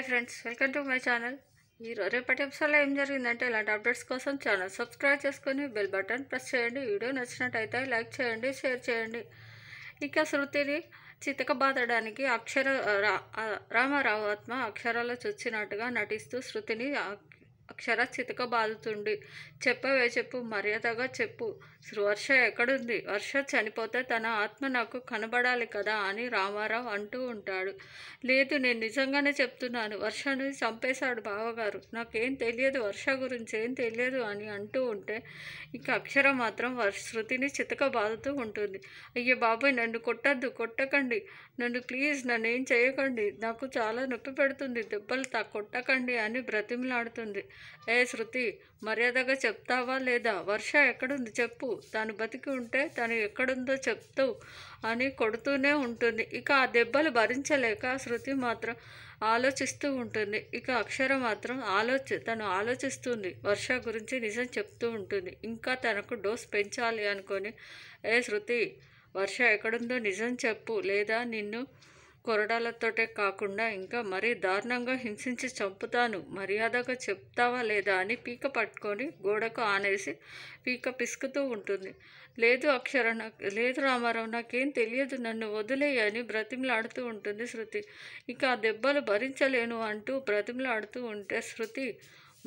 hi friends welcome to my channel మీరు రేపటి ఎపిసోడ్లో ఏం జరిగిందంటే ఇలాంటి అప్డేట్స్ కోసం ఛానల్ సబ్స్క్రైబ్ చేసుకొని బెల్ బటన్ ప్రెస్ చేయండి వీడియో నచ్చినట్టయితే లైక్ చేయండి షేర్ చేయండి ఇక శృతిని చితక బాధడానికి అక్షర రామారావు ఆత్మ అక్షరాలు చొచ్చినట్టుగా నటిస్తూ శృతిని అక్షర చితక బాదుతుంది చెప్పవే చెప్పు మర్యాదగా చెప్పు వర్ష ఎక్కడుంది వర్ష చనిపోతే తన ఆత్మ నాకు కనబడాలి కదా అని రామారావు అంటూ ఉంటాడు లేదు నేను నిజంగానే చెప్తున్నాను వర్షను చంపేశాడు బావగారు నాకేం తెలియదు వర్ష గురించి ఏం తెలియదు అని అంటూ ఉంటే ఇక అక్షర మాత్రం వర్ శృతిని చితక బాదుతూ ఉంటుంది అయ్యో బాబు నన్ను కొట్టద్దు కొట్టకండి నన్ను ప్లీజ్ నన్ను ఏం చేయకండి నాకు చాలా నొప్పి పెడుతుంది దెబ్బలు తా కొట్టకండి అని బ్రతిమలాడుతుంది ఏ శృతి మర్యాదగా చెప్తావా లేదా వర్ష ఎక్కడుంది చెప్పు తను బతికి ఉంటే తను ఎక్కడుందో చెప్తూ అని కొడుతూనే ఉంటుంది ఇక ఆ దెబ్బలు భరించలేక శృతి మాత్రం ఆలోచిస్తూ ఉంటుంది ఇక అక్షర మాత్రం ఆలోచి తను ఆలోచిస్తుంది వర్ష గురించి నిజం చెప్తూ ఉంటుంది ఇంకా తనకు డోస్ పెంచాలి అనుకొని ఏ శృతి వర్ష ఎక్కడుందో నిజం చెప్పు లేదా నిన్ను కొరడాలతోటే కాకుండా ఇంకా మరీ దారుణంగా హింసించి చంపుతాను మర్యాదగా చెప్తావా లేదా అని పీక పట్టుకొని గోడకు ఆనేసి పీక పిసుకుతూ ఉంటుంది లేదు అక్షర లేదు రామారావు నాకేం తెలియదు నన్ను వదిలేయని బ్రతిమలాడుతూ ఉంటుంది శృతి ఇక ఆ దెబ్బలు భరించలేను అంటూ బ్రతిమలాడుతూ ఉంటే శృతి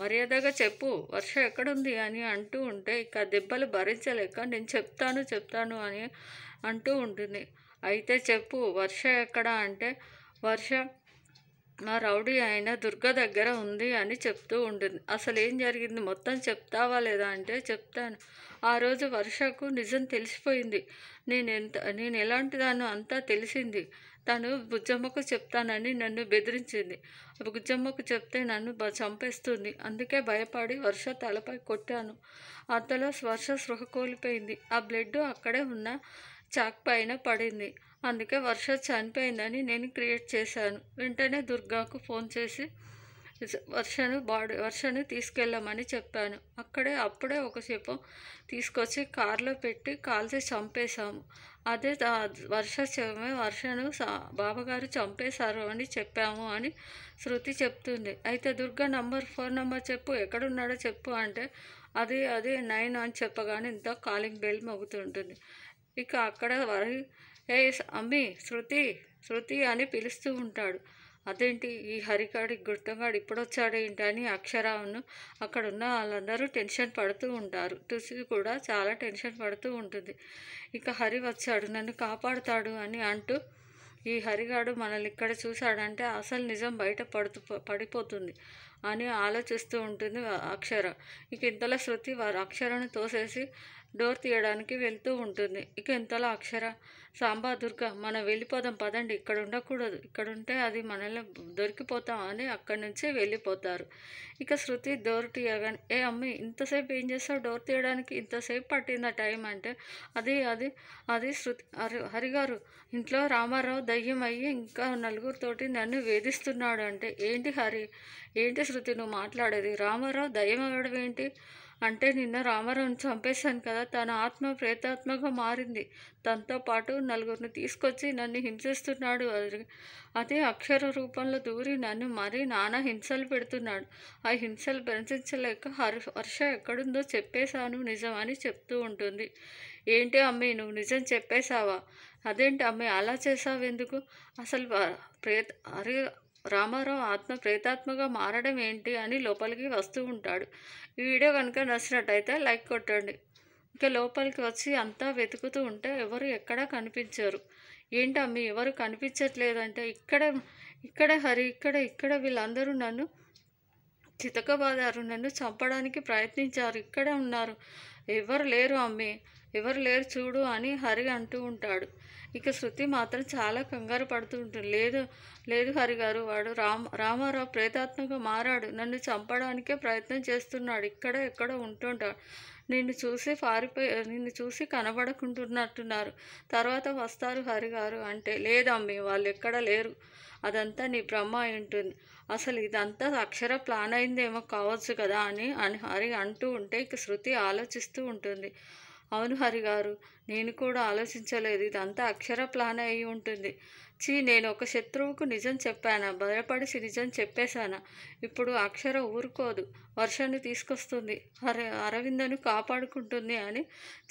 మర్యాదగా చెప్పు వర్ష ఎక్కడుంది అని అంటూ ఉంటే ఇక దెబ్బలు భరించలేక నేను చెప్తాను చెప్తాను అని అంటూ ఉంటుంది అయితే చెప్పు వర్ష ఎక్కడ అంటే వర్ష మా రౌడీ ఆయన దుర్గ దగ్గర ఉంది అని చెప్తూ ఉంటుంది అసలు ఏం జరిగింది మొత్తం చెప్తావా లేదా అంటే చెప్తాను ఆ రోజు వర్షకు నిజం తెలిసిపోయింది నేను ఎంత నేను ఎలాంటిదానో అంతా తెలిసింది తను బుజ్జమ్మకు చెప్తానని నన్ను బెదిరించింది బుజ్జమ్మకు చెప్తే నన్ను చంపేస్తుంది అందుకే భయపడి వర్ష తలపై కొట్టాను అంతలో వర్ష స్పృహ కోల్పోయింది ఆ బ్లడ్ అక్కడే ఉన్న చాక్ పైన పడింది అందుకే వర్ష చనిపోయిందని నేను క్రియేట్ చేశాను వెంటనే దుర్గాకు ఫోన్ చేసి వర్షను బాడీ వర్షను తీసుకెళ్ళమని చెప్పాను అక్కడే అప్పుడే ఒక శవం తీసుకొచ్చి కారులో పెట్టి కాల్చి చంపేశాము అదే వర్ష శవమే వర్షను బాబాగారు చంపేశారు అని చెప్పాము అని శృతి చెప్తుంది అయితే దుర్గా నంబర్ ఫోన్ నెంబర్ చెప్పు ఎక్కడున్నాడో చెప్పు అంటే అది అది నైన్ అని చెప్పగానే ఇంత కాలింగ్ బెల్ మోగుతుంటుంది ఇక అక్కడ వరి ఏ అమ్మి శృతి శృతి అని పిలుస్తూ ఉంటాడు అదేంటి ఈ హరికాడి గుర్తంగాడు ఇప్పుడొచ్చాడేంటి అని అక్షరాను అక్కడ ఉన్న వాళ్ళందరూ టెన్షన్ పడుతూ ఉంటారు తుసి కూడా చాలా టెన్షన్ పడుతూ ఉంటుంది ఇక హరి వచ్చాడు నన్ను కాపాడుతాడు అని అంటూ ఈ హరిగాడు మనల్ని ఇక్కడ చూశాడంటే అసలు నిజం బయట పడుతు పడిపోతుంది అని ఆలోచిస్తూ ఉంటుంది అక్షర ఇక ఇంతలో శృతి వారు అక్షరను తోసేసి డోర్ తీయడానికి వెళ్తూ ఉంటుంది ఇక ఇంతలా అక్షర సాంబా దుర్గ మనం వెళ్ళిపోదాం పదండి ఇక్కడ ఉండకూడదు ఇక్కడ ఉంటే అది మనల్ని దొరికిపోతాం అని అక్కడి నుంచే వెళ్ళిపోతారు ఇక శృతి డోర్ తీయగానే ఏ అమ్మి ఇంతసేపు ఏం చేస్తావు డోర్ తీయడానికి ఇంతసేపు పట్టింది టైం అంటే అది అది అది శృతి హరి హరిగారు ఇంట్లో రామారావు దయ్యం అయ్యి ఇంకా నలుగురితోటి నన్ను వేధిస్తున్నాడు అంటే ఏంటి హరి ఏంటి శృతి నువ్వు మాట్లాడేది రామారావు దయ్యం అవ్వడం ఏంటి అంటే నిన్న రామారావుని చంపేశాను కదా తన ఆత్మ ప్రేతాత్మగా మారింది తనతో పాటు నలుగురిని తీసుకొచ్చి నన్ను హింసిస్తున్నాడు అదే అక్షర రూపంలో దూరి నన్ను మరీ నానా హింసలు పెడుతున్నాడు ఆ హింసలు భరించలేక హర్ హర్ష ఎక్కడుందో చెప్పేశాను నిజమని చెప్తూ ఉంటుంది ఏంటి అమ్మే నువ్వు నిజం చెప్పేశావా అదేంటి అమ్మాయి అలా చేసావెందుకు అసలు ప్రేత అరే రామారావు ఆత్మ ప్రేతాత్మగా మారడం ఏంటి అని లోపలికి వస్తూ ఉంటాడు ఈ వీడియో కనుక నచ్చినట్టయితే లైక్ కొట్టండి ఇంకా లోపలికి వచ్చి అంతా వెతుకుతూ ఉంటే ఎవరు ఎక్కడా కనిపించరు ఏంటమ్మి ఎవరు కనిపించట్లేదంటే ఇక్కడ ఇక్కడ హరి ఇక్కడ ఇక్కడ వీళ్ళందరూ నన్ను చితకబాదారు నన్ను చంపడానికి ప్రయత్నించారు ఇక్కడే ఉన్నారు ఎవరు లేరు అమ్మి ఎవరు లేరు చూడు అని హరి అంటూ ఉంటాడు ఇక శృతి మాత్రం చాలా కంగారు పడుతూ ఉంటుంది లేదు లేదు హరి గారు వాడు రామ రామారావు ప్రేతాత్మగా మారాడు నన్ను చంపడానికే ప్రయత్నం చేస్తున్నాడు ఇక్కడ ఎక్కడ ఉంటుంటాడు నిన్ను చూసి పారిపోయి నిన్ను చూసి కనబడుకుంటున్నట్టున్నారు తర్వాత వస్తారు హరి గారు అంటే లేదమ్మి వాళ్ళు ఎక్కడ లేరు అదంతా నీ బ్రహ్మ ఉంటుంది అసలు ఇదంతా అక్షర ప్లాన్ అయిందేమో కావచ్చు కదా అని అని హరి అంటూ ఉంటే ఇక శృతి ఆలోచిస్తూ ఉంటుంది అవును హరిగారు నేను కూడా ఆలోచించలేదు ఇదంతా అక్షర ప్లాన్ అయి ఉంటుంది చీ నేను ఒక శత్రువుకు నిజం చెప్పానా భయపడిసి నిజం చెప్పేశానా ఇప్పుడు అక్షర ఊరుకోదు వర్షాన్ని తీసుకొస్తుంది అర అరవిందను కాపాడుకుంటుంది అని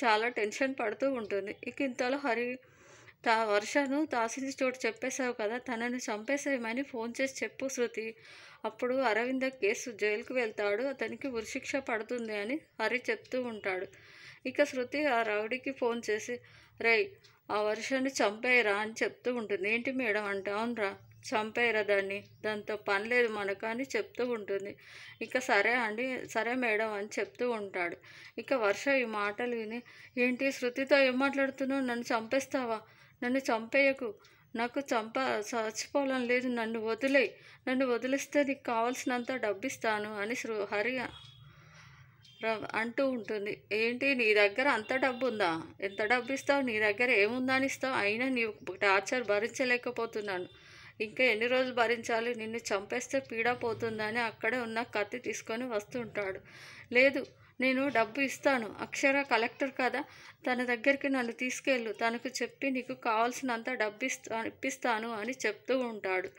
చాలా టెన్షన్ పడుతూ ఉంటుంది ఇక ఇంతలో హరి తా వర్షను తాసించి చోటు చెప్పేశావు కదా తనను చంపేసేయమని ఫోన్ చేసి చెప్పు శృతి అప్పుడు అరవింద కేసు జైలుకు వెళ్తాడు అతనికి ఉరిశిక్ష పడుతుంది అని హరి చెప్తూ ఉంటాడు ఇక శృతి ఆ రౌడీకి ఫోన్ చేసి రై ఆ వర్షాన్ని చంపేయరా అని చెప్తూ ఉంటుంది ఏంటి మేడం అంటే అవునరా చంపేయరా దాన్ని దాంతో పని లేదు మనకు అని చెప్తూ ఉంటుంది ఇక సరే అండి సరే మేడం అని చెప్తూ ఉంటాడు ఇక వర్ష ఈ మాటలు విని ఏంటి శృతితో ఏం మాట్లాడుతున్నావు నన్ను చంపేస్తావా నన్ను చంపేయకు నాకు చంప చచ్చిపోవడం లేదు నన్ను వదిలే నన్ను వదిలిస్తే నీకు కావాల్సినంత డబ్బిస్తాను అని శ్రు హరి అంటూ ఉంటుంది ఏంటి నీ దగ్గర అంత డబ్బు ఉందా ఎంత డబ్బు ఇస్తావు నీ దగ్గర ఏముందని ఇస్తావు అయినా నీ టార్చర్ భరించలేకపోతున్నాను ఇంకా ఎన్ని రోజులు భరించాలి నిన్ను చంపేస్తే పీడ పోతుందని అక్కడే ఉన్న కత్తి తీసుకొని వస్తుంటాడు లేదు నేను డబ్బు ఇస్తాను అక్షర కలెక్టర్ కదా తన దగ్గరికి నన్ను తీసుకెళ్ళు తనకు చెప్పి నీకు కావాల్సినంత డబ్బు ఇస్తా ఇప్పిస్తాను అని చెప్తూ ఉంటాడు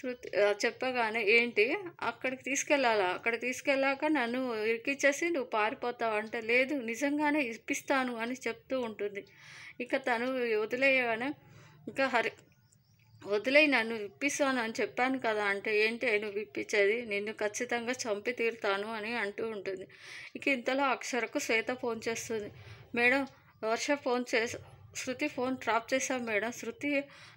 శృతి చెప్పగానే ఏంటి అక్కడికి తీసుకెళ్ళాలా అక్కడ తీసుకెళ్ళాక నన్ను ఇరికిచ్చేసి నువ్వు పారిపోతావు అంటే లేదు నిజంగానే ఇప్పిస్తాను అని చెప్తూ ఉంటుంది ఇక తను వదిలేయగానే ఇంకా హరి వదిలే నన్ను విప్పిస్తాను అని చెప్పాను కదా అంటే ఏంటి నువ్వు విప్పించేది నిన్ను ఖచ్చితంగా చంపి తీరుతాను అని అంటూ ఉంటుంది ఇక ఇంతలో అక్షరకు శ్వేత ఫోన్ చేస్తుంది మేడం వర్ష ఫోన్ చేసి శృతి ఫోన్ డ్రాప్ చేశాం మేడం శృతి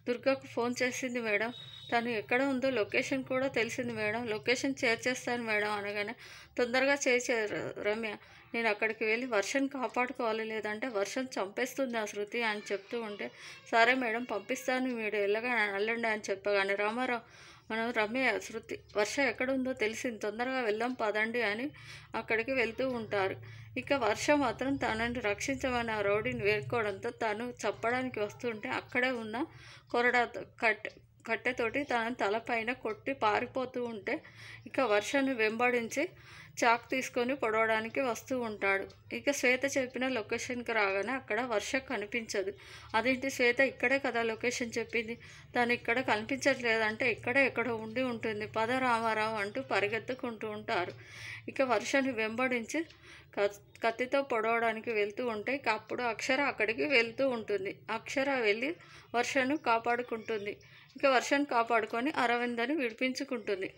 దుర్గకు ఫోన్ చేసింది మేడం తను ఎక్కడ ఉందో లొకేషన్ కూడా తెలిసింది మేడం లొకేషన్ షేర్ చేస్తాను మేడం అనగానే తొందరగా చేశారు రమ్య నేను అక్కడికి వెళ్ళి వర్షం కాపాడుకోవాలి లేదంటే వర్షం చంపేస్తుంది ఆ శృతి అని చెప్తూ ఉంటే సరే మేడం పంపిస్తాను మీరు వెళ్ళగా అల్లండి అని చెప్పగానే రామారావు మనం రమ్య శృతి వర్ష ఎక్కడుందో తెలిసింది తొందరగా వెళ్ళాం పదండి అని అక్కడికి వెళ్తూ ఉంటారు ఇక వర్ష మాత్రం తనని రక్షించమని ఆ రౌడీని వేరుకోవడంతో తను చప్పడానికి వస్తుంటే అక్కడే ఉన్న కొరడా కట్ కట్టెతోటి తన తలపైన కొట్టి పారిపోతూ ఉంటే ఇక వర్షను వెంబడించి చాక్ తీసుకొని పొడవడానికి వస్తూ ఉంటాడు ఇక శ్వేత చెప్పిన లొకేషన్కి రాగానే అక్కడ వర్ష కనిపించదు అదేంటి శ్వేత ఇక్కడే కదా లొకేషన్ చెప్పింది తను ఇక్కడ కనిపించట్లేదంటే ఇక్కడ ఎక్కడో ఉండి ఉంటుంది పద రామారావు అంటూ పరిగెత్తుకుంటూ ఉంటారు ఇక వర్షని వెంబడించి కత్తితో పొడవడానికి వెళ్తూ ఉంటే అప్పుడు అక్షర అక్కడికి వెళ్తూ ఉంటుంది అక్షర వెళ్ళి వర్షను కాపాడుకుంటుంది ఇక వర్షను కాపాడుకొని అరవిందని విడిపించుకుంటుంది